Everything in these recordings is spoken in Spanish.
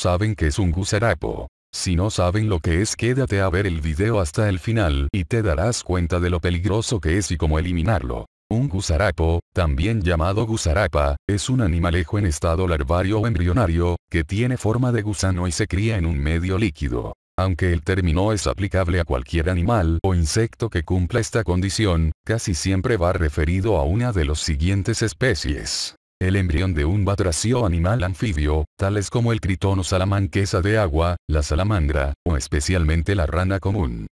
saben que es un gusarapo. Si no saben lo que es quédate a ver el video hasta el final y te darás cuenta de lo peligroso que es y cómo eliminarlo. Un gusarapo, también llamado gusarapa, es un animalejo en estado larvario o embrionario, que tiene forma de gusano y se cría en un medio líquido. Aunque el término es aplicable a cualquier animal o insecto que cumpla esta condición, casi siempre va referido a una de las siguientes especies el embrión de un batracio animal anfibio, tales como el critono salamanquesa de agua, la salamandra, o especialmente la rana común.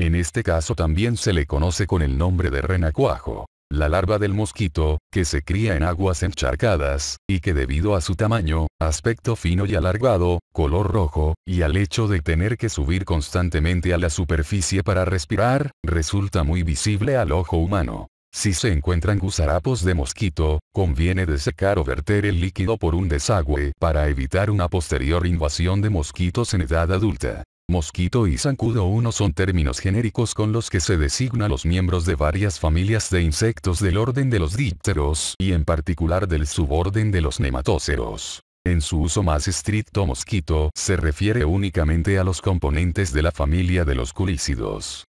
En este caso también se le conoce con el nombre de renacuajo. La larva del mosquito, que se cría en aguas encharcadas, y que debido a su tamaño, aspecto fino y alargado, color rojo, y al hecho de tener que subir constantemente a la superficie para respirar, resulta muy visible al ojo humano. Si se encuentran gusarapos de mosquito, conviene desecar o verter el líquido por un desagüe para evitar una posterior invasión de mosquitos en edad adulta. Mosquito y zancudo 1 son términos genéricos con los que se designan los miembros de varias familias de insectos del orden de los dípteros y en particular del suborden de los nematóceros. En su uso más estricto mosquito se refiere únicamente a los componentes de la familia de los culícidos.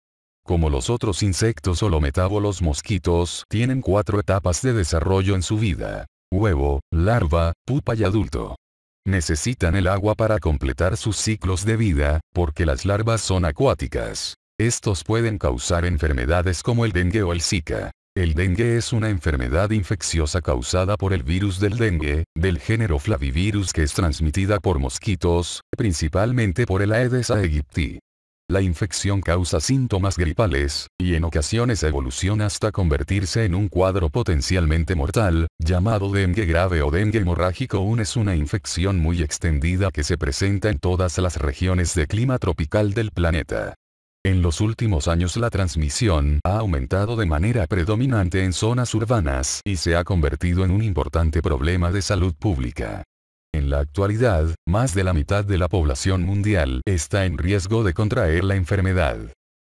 Como los otros insectos o metábolos mosquitos, tienen cuatro etapas de desarrollo en su vida. Huevo, larva, pupa y adulto. Necesitan el agua para completar sus ciclos de vida, porque las larvas son acuáticas. Estos pueden causar enfermedades como el dengue o el zika. El dengue es una enfermedad infecciosa causada por el virus del dengue, del género Flavivirus que es transmitida por mosquitos, principalmente por el Aedes aegypti. La infección causa síntomas gripales, y en ocasiones evoluciona hasta convertirse en un cuadro potencialmente mortal, llamado dengue grave o dengue hemorrágico. Un es una infección muy extendida que se presenta en todas las regiones de clima tropical del planeta. En los últimos años la transmisión ha aumentado de manera predominante en zonas urbanas y se ha convertido en un importante problema de salud pública. En la actualidad, más de la mitad de la población mundial está en riesgo de contraer la enfermedad.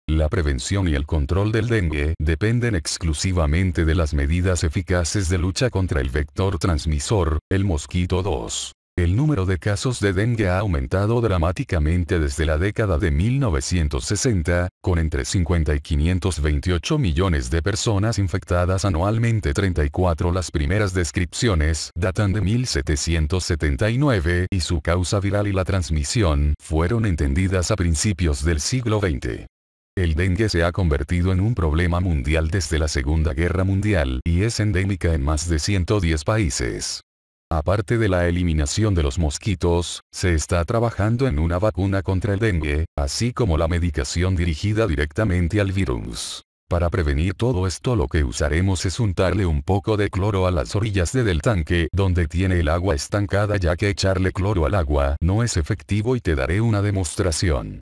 La prevención y el control del dengue dependen exclusivamente de las medidas eficaces de lucha contra el vector transmisor, el mosquito 2. El número de casos de dengue ha aumentado dramáticamente desde la década de 1960, con entre 50 y 528 millones de personas infectadas anualmente. 34 Las primeras descripciones datan de 1779 y su causa viral y la transmisión fueron entendidas a principios del siglo XX. El dengue se ha convertido en un problema mundial desde la Segunda Guerra Mundial y es endémica en más de 110 países. Aparte de la eliminación de los mosquitos, se está trabajando en una vacuna contra el dengue, así como la medicación dirigida directamente al virus. Para prevenir todo esto lo que usaremos es untarle un poco de cloro a las orillas del tanque donde tiene el agua estancada ya que echarle cloro al agua no es efectivo y te daré una demostración.